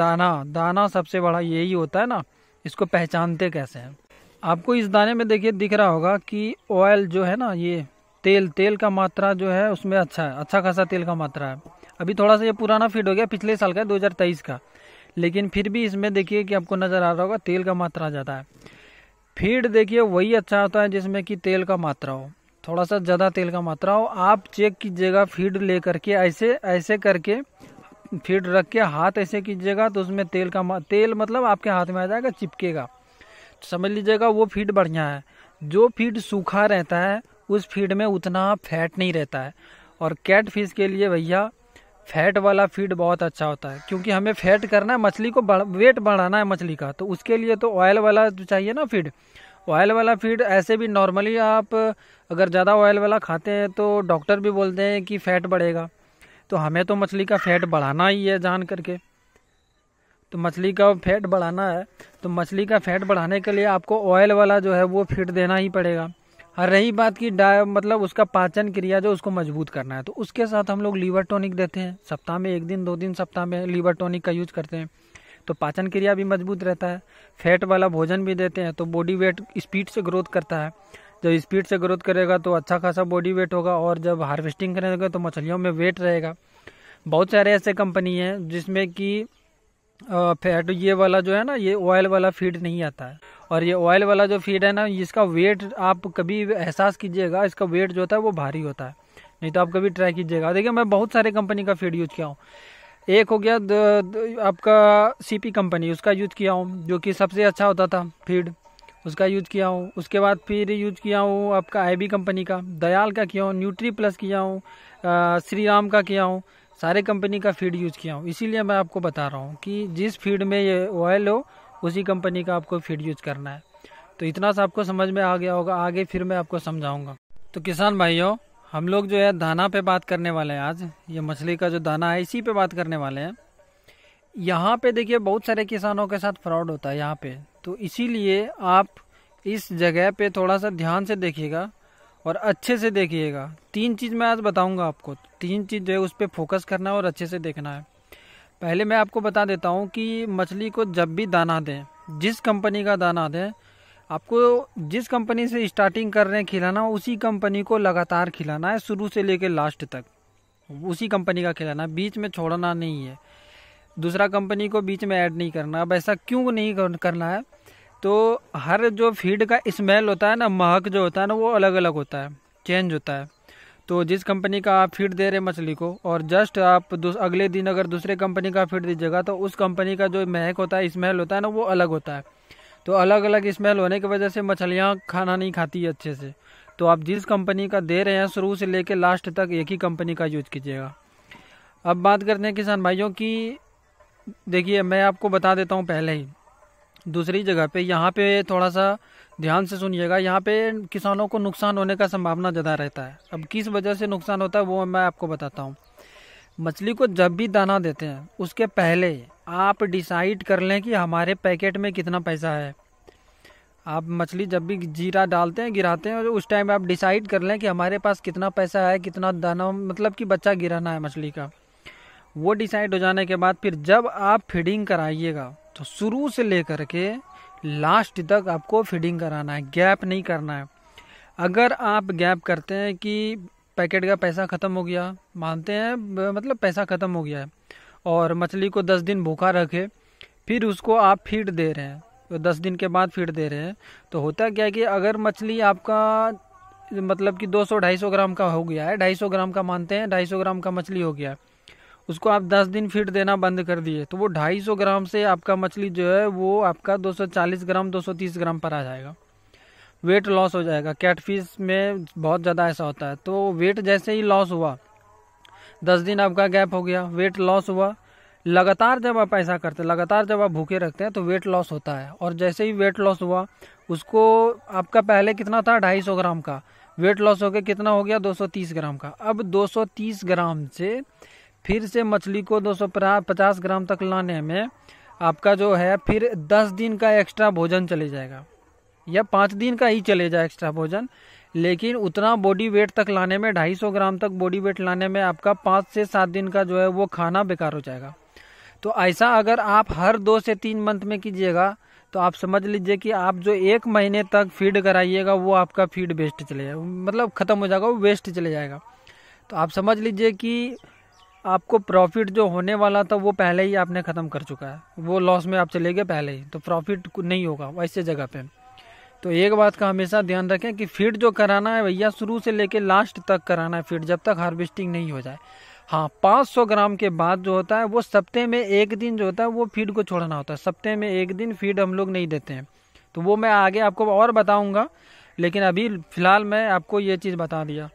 दाना दाना सबसे बड़ा यही होता है ना इसको पहचानते कैसे हैं आपको इस दाने में देखिए दिख रहा होगा कि ऑयल जो है ना ये तेल तेल का मात्रा जो है उसमें अच्छा है अच्छा खासा तेल का मात्रा है अभी थोड़ा सा ये पुराना फीड हो गया पिछले साल का दो का लेकिन फिर भी इसमें देखिए कि आपको नज़र आ रहा होगा तेल का मात्रा ज़्यादा है फीड देखिए वही अच्छा होता है जिसमें कि तेल का मात्रा हो थोड़ा सा ज़्यादा तेल का मात्रा हो आप चेक कीजिएगा फीड ले करके ऐसे ऐसे करके फिर रख के हाथ ऐसे कीजिएगा तो उसमें तेल का तेल मतलब आपके हाथ में आ जाएगा चिपकेगा तो समझ लीजिएगा वो फीड बढ़िया है जो फीड सूखा रहता है उस फीड में उतना फैट नहीं रहता है और कैट फिश के लिए भैया फैट वाला फीड बहुत अच्छा होता है क्योंकि हमें फैट करना है मछली को बढ़, वेट बढ़ाना है मछली का तो उसके लिए तो ऑयल वाला चाहिए ना फीड ऑयल वाला फीड ऐसे भी नॉर्मली आप अगर ज़्यादा ऑयल वाला खाते हैं तो डॉक्टर भी बोलते हैं कि फैट बढ़ेगा तो हमें तो मछली का फैट बढ़ाना ही है जान करके तो मछली का फैट बढ़ाना है तो मछली का फैट बढ़ाने के लिए आपको ऑयल वाला जो है वो फिट देना ही पड़ेगा और रही बात की डा मतलब उसका पाचन क्रिया जो उसको मजबूत करना है तो उसके साथ हम लोग लीवर टॉनिक देते हैं सप्ताह में एक दिन दो दिन सप्ताह में लीवर टॉनिक का यूज करते हैं तो पाचन क्रिया भी मजबूत रहता है फैट वाला भोजन भी देते हैं तो बॉडी वेट स्पीड से ग्रोथ करता है जब तो स्पीड से ग्रोथ करेगा तो अच्छा खासा बॉडी वेट होगा और जब हार्वेस्टिंग करेंगे तो मछलियों में वेट रहेगा बहुत सारे ऐसे कंपनी हैं जिसमें कि फैट ये वाला जो है ना ये ऑयल वाला फीड नहीं आता है और ये ऑयल वाला जो फीड है ना इसका वेट आप कभी एहसास कीजिएगा इसका वेट जो होता है वो भारी होता है नहीं तो आप कभी ट्राई कीजिएगा देखिए मैं बहुत सारे कंपनी का फीड यूज किया हूँ एक हो गया द, द, आपका सीपी कंपनी उसका यूज किया हूँ जो कि सबसे अच्छा होता था फीड उसका यूज़ किया हूँ उसके बाद फिर यूज़ किया हूँ आपका आई कंपनी का दयाल का किया हूँ न्यूट्री प्लस किया हूँ श्री राम का किया हूँ सारे कंपनी का फीड यूज़ किया हूँ इसीलिए मैं आपको बता रहा हूँ कि जिस फीड में ये ऑयल हो उसी कंपनी का आपको फीड यूज़ करना है तो इतना सा आपको समझ में आ गया होगा आगे फिर मैं आपको समझाऊंगा तो किसान भाइयों हम लोग जो है दाना पे बात करने वाले हैं आज ये मछली का जो दाना है इसी पे बात करने वाले हैं यहाँ पे देखिए बहुत सारे किसानों के साथ फ्रॉड होता है यहाँ पे तो इसीलिए आप इस जगह पे थोड़ा सा ध्यान से देखिएगा और अच्छे से देखिएगा तीन चीज़ मैं आज बताऊंगा आपको तीन चीज़ जो है उस पर फोकस करना है और अच्छे से देखना है पहले मैं आपको बता देता हूँ कि मछली को जब भी दाना दें जिस कंपनी का दाना दें आपको जिस कंपनी से स्टार्टिंग कर रहे हैं खिलाना उसी कंपनी को लगातार खिलाना है शुरू से लेकर लास्ट तक उसी कंपनी का खिलाना बीच में छोड़ना नहीं है दूसरा कंपनी को बीच में ऐड नहीं करना अब ऐसा क्यों नहीं करना है तो हर जो फीड का स्मेल होता है ना महक जो होता है ना वो अलग अलग होता है चेंज होता है तो जिस कंपनी का आप फीड दे रहे मछली को और जस्ट आप अगले दिन अगर दूसरे कंपनी का फीड दीजिएगा तो उस कंपनी का जो महक होता है स्मेल होता है ना वो अलग होता है तो अलग अलग स्मेल होने की वजह से मछलियाँ खाना नहीं खाती है अच्छे से तो आप जिस कंपनी का दे रहे हैं शुरू से लेकर लास्ट तक एक ही कंपनी का यूज कीजिएगा अब बात करते हैं किसान भाइयों की देखिए मैं आपको बता देता हूँ पहले ही दूसरी जगह पे यहाँ पे थोड़ा सा ध्यान से सुनिएगा यहाँ पे किसानों को नुकसान होने का संभावना ज़्यादा रहता है अब किस वजह से नुकसान होता है वो मैं आपको बताता हूँ मछली को जब भी दाना देते हैं उसके पहले आप डिसाइड कर लें कि हमारे पैकेट में कितना पैसा है आप मछली जब भी जीरा डालते हैं गिराते हैं उस टाइम आप डिसाइड कर लें कि हमारे पास कितना पैसा है कितना दाना मतलब कि बच्चा गिराना है मछली का वो डिसाइड हो जाने के बाद फिर जब आप फीडिंग कराइएगा तो शुरू से लेकर के लास्ट तक आपको फीडिंग कराना है गैप नहीं करना है अगर आप गैप करते हैं कि पैकेट का पैसा ख़त्म हो गया मानते हैं मतलब पैसा ख़त्म हो गया है और मछली को दस दिन भूखा रखे फिर उसको आप फीड दे रहे हैं तो दस दिन के बाद फीड दे रहे हैं तो होता क्या है कि अगर मछली आपका मतलब कि 200 250 ग्राम का हो गया है 250 ग्राम का मानते हैं 250 ग्राम का मछली हो गया है उसको आप 10 दिन फीड देना बंद कर दिए तो वो 250 ग्राम से आपका मछली जो है वो आपका 240 ग्राम 230 ग्राम पर आ जाएगा वेट लॉस हो जाएगा कैटफिश में बहुत ज़्यादा ऐसा होता है तो वेट जैसे ही लॉस हुआ दस दिन आपका गैप हो गया वेट लॉस हुआ लगातार जब आप ऐसा करते हैं लगातार जब आप भूखे रखते हैं तो वेट लॉस होता है और जैसे ही वेट लॉस हुआ उसको आपका पहले कितना था ढाई सौ ग्राम का वेट लॉस होकर कितना हो गया 230 ग्राम का अब 230 ग्राम से फिर से मछली को दो सौ पचास ग्राम तक लाने में आपका जो है फिर दस दिन का एक्स्ट्रा भोजन चले जाएगा या पाँच दिन का ही चले जाए एक्स्ट्रा भोजन लेकिन उतना बॉडी वेट तक लाने में ढाई सौ ग्राम तक बॉडी वेट लाने में आपका पाँच से सात दिन का जो है वो खाना बेकार हो जाएगा तो ऐसा अगर आप हर दो से तीन मंथ में कीजिएगा तो आप समझ लीजिए कि आप जो एक महीने तक फीड कराइएगा वो आपका फीड वेस्ट चले जाएगा मतलब ख़त्म हो जाएगा वो वेस्ट चले जाएगा तो आप समझ लीजिए कि आपको प्रॉफिट जो होने वाला था वो पहले ही आपने ख़त्म कर चुका है वो लॉस में आप चले गए पहले ही तो प्रॉफिट नहीं होगा वैसे जगह पे तो एक बात का हमेशा ध्यान रखें कि फीड जो कराना है भैया शुरू से लेके लास्ट तक कराना है फीड जब तक हार्वेस्टिंग नहीं हो जाए हाँ 500 ग्राम के बाद जो होता है वो सप्ते में एक दिन जो होता है वो फीड को छोड़ना होता है सप्ते में एक दिन फीड हम लोग नहीं देते हैं तो वो मैं आगे आपको और बताऊँगा लेकिन अभी फ़िलहाल मैं आपको ये चीज़ बता दिया